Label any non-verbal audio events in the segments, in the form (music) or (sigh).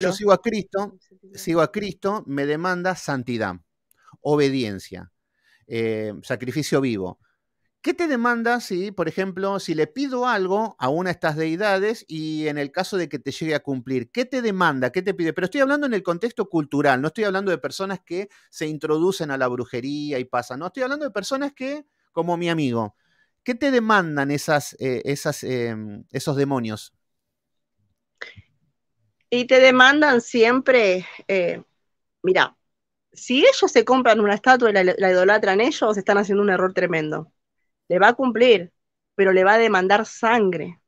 yo sigo a Cristo, sigo a Cristo, me demanda santidad, obediencia, eh, sacrificio vivo. ¿Qué te demanda si, por ejemplo, si le pido algo a una de estas deidades y en el caso de que te llegue a cumplir, ¿qué te demanda? ¿Qué te pide? Pero estoy hablando en el contexto cultural, no estoy hablando de personas que se introducen a la brujería y pasan, no, estoy hablando de personas que, como mi amigo, ¿qué te demandan esas, eh, esas em, esos demonios? Y te demandan siempre, eh, mira, si ellos se compran una estatua y la, idolatran ellos, están haciendo un error tremendo. Le va a cumplir, pero le va a demandar sangre.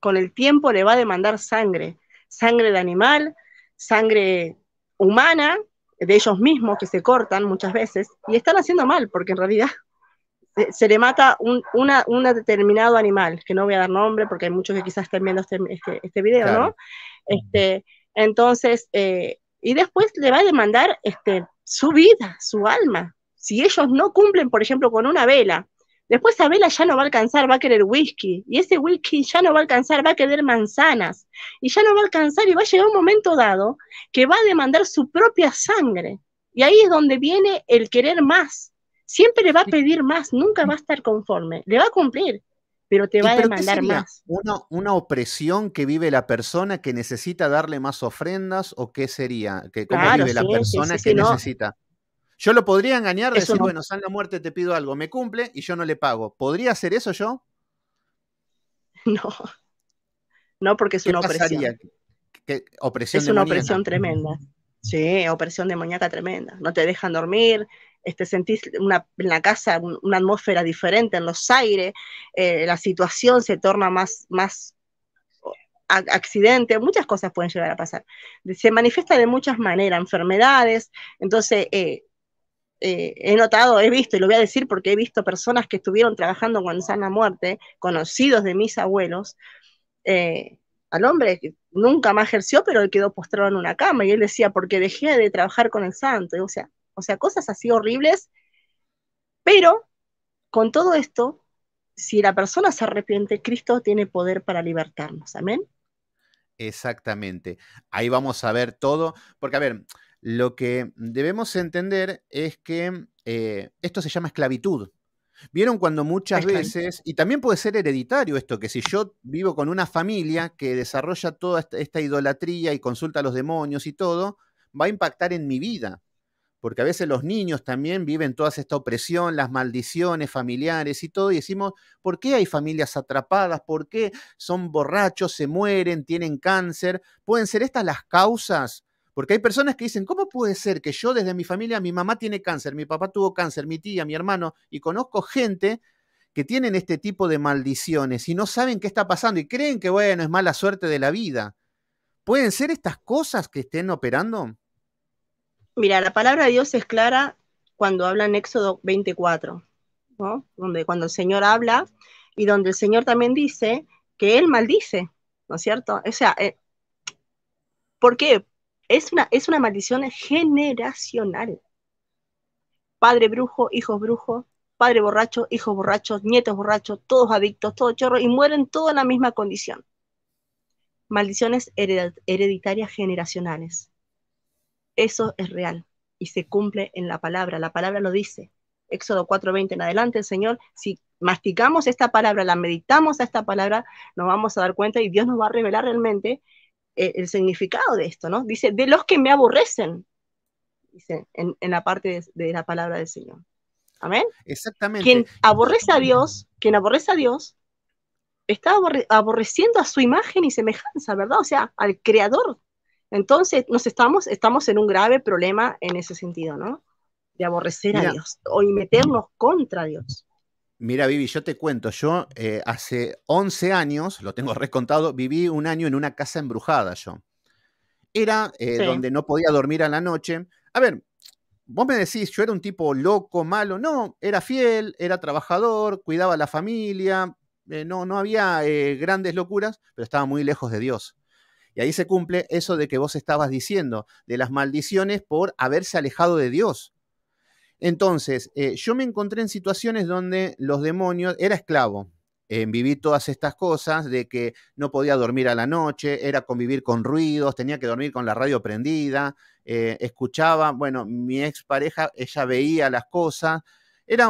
Con el tiempo le va a demandar sangre. Sangre de animal, sangre humana, de ellos mismos que se cortan muchas veces, y están haciendo mal, porque en realidad se, le mata un, una, determinado animal, que no voy a dar nombre porque hay muchos que quizás estén viendo este, este, este video, ¿no? Este, entonces, y después le va a demandar su vida, su alma. Si ellos no cumplen, por ejemplo, con una vela, después esa vela ya no va a alcanzar, va a querer whisky, y ese whisky ya no va a alcanzar, va a querer manzanas, y ya no va a alcanzar, y va a llegar un momento dado que va a demandar su propia sangre. Y ahí es donde viene el querer más. Siempre le va a pedir más, nunca va a estar conforme, le va a cumplir pero te va a demandar más. Una, opresión que vive la persona que necesita darle más ofrendas o qué sería? que ¿Cómo vive la persona que necesita? Yo lo podría engañar, eso decir, bueno, San la muerte, te pido algo, me cumple y yo no le pago. ¿Podría hacer eso yo? (laughs) No. No, porque es una opresión. Es una opresión tremenda. Sí, opresión demoníaca tremenda. No te dejan dormir, este, sentís una, en la casa una atmósfera diferente, en los aires, eh, la situación se torna más, más accidente, muchas cosas pueden llegar a pasar. Se manifiesta de muchas maneras, enfermedades, entonces eh, eh, he notado, he visto, y lo voy a decir porque he visto personas que estuvieron trabajando con sana muerte, conocidos de mis abuelos, al hombre nunca más ejerció, pero quedó postrado en una cama y él decía, porque dejé de trabajar con el santo, o sea, o sea, cosas así horribles. Pero con todo esto, si la persona se arrepiente, Cristo tiene poder para libertarnos. Amén. Exactamente. Ahí vamos a ver todo, porque a ver, lo que debemos entender es que eh, esto se llama esclavitud. Vieron cuando muchas veces, y también puede ser hereditario esto, que si yo vivo con una familia que desarrolla toda esta idolatría y consulta a los demonios y todo, va a impactar en mi vida porque a veces los niños también viven toda esta opresión, las maldiciones familiares y todo, y decimos, ¿por qué hay familias atrapadas? ¿Por qué son borrachos, se mueren, tienen cáncer? ¿Pueden ser estas las causas? Porque hay personas que dicen, ¿cómo puede ser que yo desde mi familia, mi mamá tiene cáncer, mi papá tuvo cáncer, mi tía, mi hermano, y conozco gente que tienen este tipo de maldiciones y no saben qué está pasando y creen que, bueno, es mala suerte de la vida? ¿Pueden ser estas cosas que estén operando? Mira, la palabra de Dios es clara cuando habla en Éxodo 24, Donde cuando el Señor habla y donde el Señor también dice que Él maldice, ¿no es cierto? O sea, eh, ¿por qué? Es una, es una maldición generacional. Padre brujo, hijos brujo, padre borracho, hijos borrachos, nietos borrachos, todos adictos, todos chorros, y mueren todos en la misma condición. Maldiciones hereditarias generacionales. Eso es real y se cumple en la palabra. La palabra lo dice. Éxodo 4:20 en adelante, el Señor, si masticamos esta palabra, la meditamos a esta palabra, nos vamos a dar cuenta y Dios nos va a revelar realmente eh, el significado de esto, ¿no? Dice, de los que me aborrecen, dice en, la parte de, la palabra del Señor. Amén. Exactamente. Quien aborrece a Dios, quien aborrece a Dios, está aborreciendo a su imagen y semejanza, ¿verdad? O sea, al Creador entonces, nos estamos, estamos en un grave problema en ese sentido, ¿no? De aborrecer a Dios o y meternos contra Dios. Mira, Vivi, yo te cuento, yo eh, hace 11 años, lo tengo (laughs) recontado, viví un año en una casa embrujada yo. Era eh, donde no podía dormir a la noche. A ver, vos me decís, yo era un tipo loco, malo. No, era fiel, era trabajador, cuidaba a la familia, eh, no, no había grandes locuras, pero estaba muy lejos de Dios. Y ahí se cumple eso de que vos estabas diciendo, de las maldiciones por haberse alejado de Dios. Entonces, eh, yo me encontré en situaciones donde los demonios, era esclavo, eh, viví todas estas cosas, de que no podía dormir a la noche, era convivir con ruidos, tenía que dormir con la radio prendida, eh, escuchaba, bueno, mi expareja, ella veía las cosas,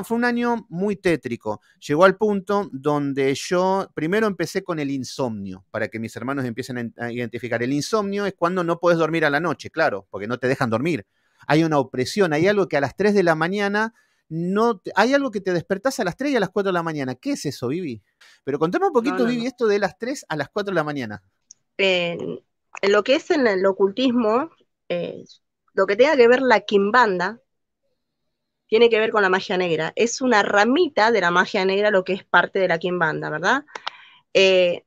fue un año muy tétrico. Llegó al punto donde yo primero empecé con el insomnio, para que mis hermanos empiecen a identificar. El insomnio es cuando no puedes dormir a la noche, claro, porque no te dejan dormir. Hay una opresión, hay algo que a las 3 de la mañana no hay algo que te despertás a las 3 y a las 4 de la mañana. ¿Qué es eso, Vivi? Pero contame un poquito, Vivi, esto de las 3 a las 4 de la mañana. lo que es en el ocultismo, eh, lo que tenga que ver la quimbanda, tiene que ver con la magia negra. Es una ramita de la magia negra lo que es parte de la banda, ¿verdad? Eh,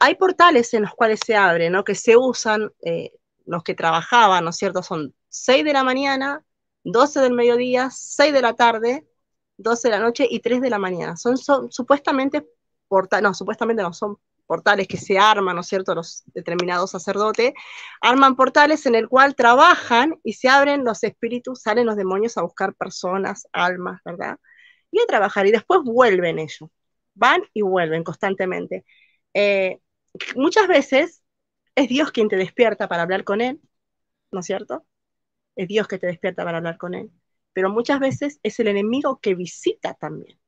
hay portales en los cuales se abre, ¿no? Que se usan, eh, los que trabajaban, ¿no es cierto? Son 6 de la mañana, 12 del mediodía, 6 de la tarde, 12 de la noche y 3 de la mañana. Son, son supuestamente portales, no, supuestamente no, son portales que se arman, ¿no es cierto?, los determinados sacerdotes, arman portales en el cual trabajan y se abren los espíritus, salen los demonios a buscar personas, almas, ¿verdad? Y a trabajar, y después vuelven ellos, van y vuelven constantemente. Eh, muchas veces es Dios quien te despierta para hablar con Él, ¿no es cierto? Es Dios que te despierta para hablar con Él, pero muchas veces es el enemigo que visita también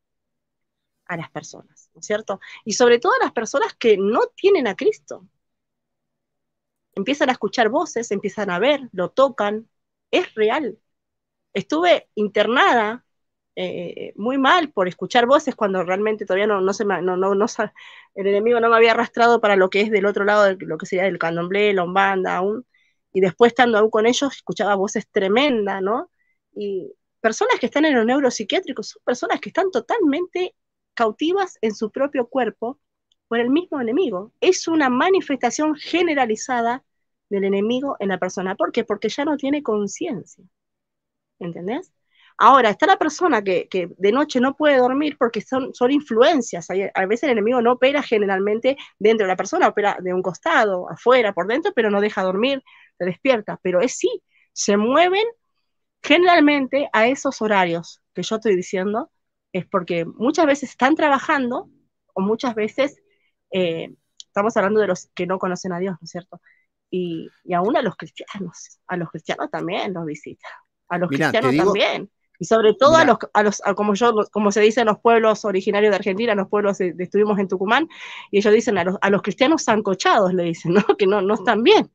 a las personas, ¿no es cierto? Y sobre todo a las personas que no tienen a Cristo. Empiezan a escuchar voces, empiezan a ver, lo tocan, es real. Estuve internada eh, muy mal por escuchar voces cuando realmente todavía no, no se me, no, el enemigo no me había arrastrado para lo que es del otro lado, lo que sería el candomblé, la ombanda aún. Y después estando aún con ellos, escuchaba voces tremendas, ¿no? Y personas que están en los neuropsiquiátricos son personas que están totalmente cautivas en su propio cuerpo por el mismo enemigo. Es una manifestación generalizada del enemigo en la persona. ¿Por qué? Porque ya no tiene conciencia. ¿Entendés? Ahora, está la persona que, de noche no puede dormir porque son, son influencias. A veces el enemigo no opera generalmente dentro de la persona, opera de un costado, afuera, por dentro, pero no deja dormir, se despierta. Pero es sí, se mueven generalmente a esos horarios que yo estoy diciendo es porque muchas veces están trabajando o muchas veces eh, estamos hablando de los que no conocen a Dios, ¿no es cierto? Y, aún a los cristianos, a los cristianos también los visitan, a los cristianos también. Y sobre todo a los, como, yo, como se dice en los pueblos originarios de Argentina, en los pueblos estuvimos en Tucumán, y ellos dicen a los, a los cristianos zancochados, le dicen, ¿no? (laughs) Que no, no están bien.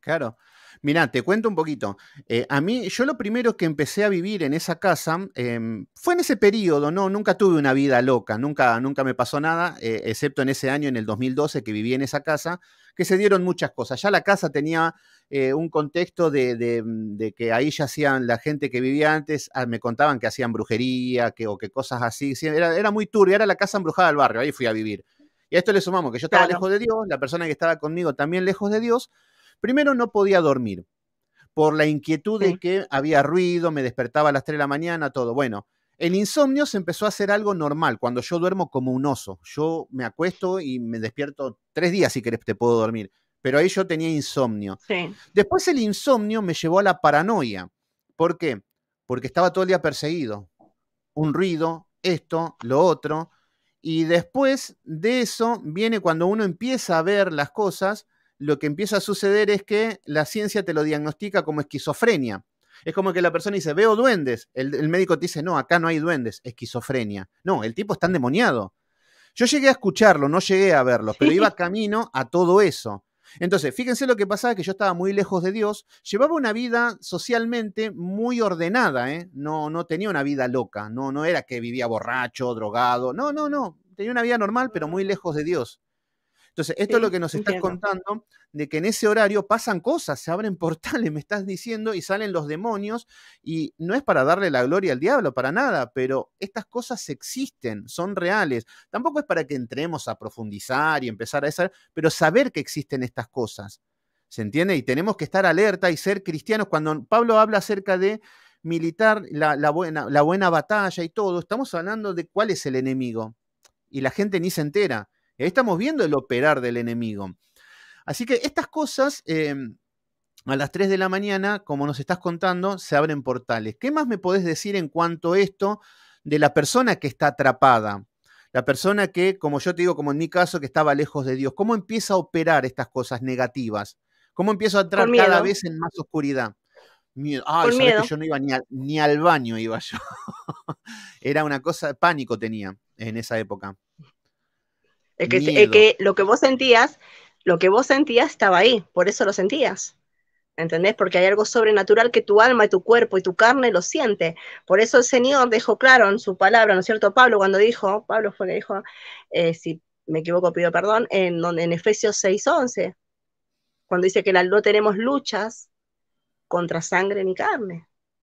Claro, Mirá, te cuento un poquito. Eh, a mí, yo lo primero que empecé a vivir en esa casa em, fue en ese periodo, ¿no? Nunca tuve una vida loca, nunca, nunca me pasó nada, eh, excepto en ese año, en el 2012, que viví en esa casa, que se dieron muchas cosas. Ya la casa tenía eh, un contexto mm, de, que ahí ya hacían la gente que vivía antes, ah, me contaban que hacían brujería que, o que cosas así. era, era, muy turbia, era la casa embrujada del barrio, ahí fui a vivir. Y a esto le sumamos que yo estaba lejos de Dios, la persona que estaba conmigo también lejos de Dios. Primero no podía dormir por la inquietud de que había ruido, me despertaba a las 3 de la mañana, todo. Bueno, el insomnio se empezó a hacer algo normal cuando yo duermo como un oso. Yo me acuesto y me despierto tres días si querés te puedo dormir. Pero ahí yo tenía insomnio. Después el insomnio me llevó a la paranoia. ¿Por qué? Porque estaba todo el día perseguido. Un ruido, esto, lo otro. Y después de eso viene cuando uno empieza a ver las cosas, lo que empieza a suceder es que la ciencia te lo diagnostica como esquizofrenia. Es como que la persona dice, veo duendes. El, médico te dice, no, acá no hay duendes, esquizofrenia. No, el tipo está endemoniado. Yo llegué a escucharlo, no llegué a verlo, pero iba (laughs) camino a todo eso. Entonces, fíjense lo que pasaba, que yo estaba muy lejos de Dios, llevaba una vida socialmente muy ordenada, ¿eh? no, no tenía una vida loca, no, no era que vivía borracho, drogado, no, no, no, tenía una vida normal, pero muy lejos de Dios. Entonces, esto es lo que nos estás contando, de que en ese horario pasan cosas, se abren (laughs) portales, me estás diciendo, y salen los demonios, y no es para darle la gloria al diablo, para nada, pero estas cosas existen, son reales. Tampoco es para que entremos a profundizar y empezar a hacer, pero saber que existen estas cosas. ¿Se entiende? Y tenemos que estar alerta y ser cristianos. Cuando Pablo habla acerca de militar, la buena batalla y todo, estamos hablando de cuál es el enemigo. Y la gente ni se entera estamos viendo el operar del enemigo. Así que estas cosas, em, a las 3 de la mañana, como nos estás contando, se abren portales. ¿Qué más me podés decir en cuanto a esto de la persona que está atrapada? La persona que, como yo te digo, como en mi caso, que estaba lejos de Dios. ¿Cómo empieza a operar estas cosas negativas? ¿Cómo empiezo a entrar cada vez en más oscuridad? Miedo. Ah, es Que yo no iba ni al baño, iba yo. (laughs) Era una cosa, pánico tenía en esa época. Es que, lo que vos sentías, lo que vos sentías estaba ahí, por eso lo sentías. ¿Entendés? Porque hay algo sobrenatural que tu alma y tu cuerpo y tu carne lo siente. Por eso el Señor dejó claro en su palabra, ¿no es cierto? Pablo cuando dijo, Pablo fue que dijo, eh, si me equivoco, pido perdón, en, en Efesios 6:11, cuando dice que no tenemos luchas contra sangre ni carne,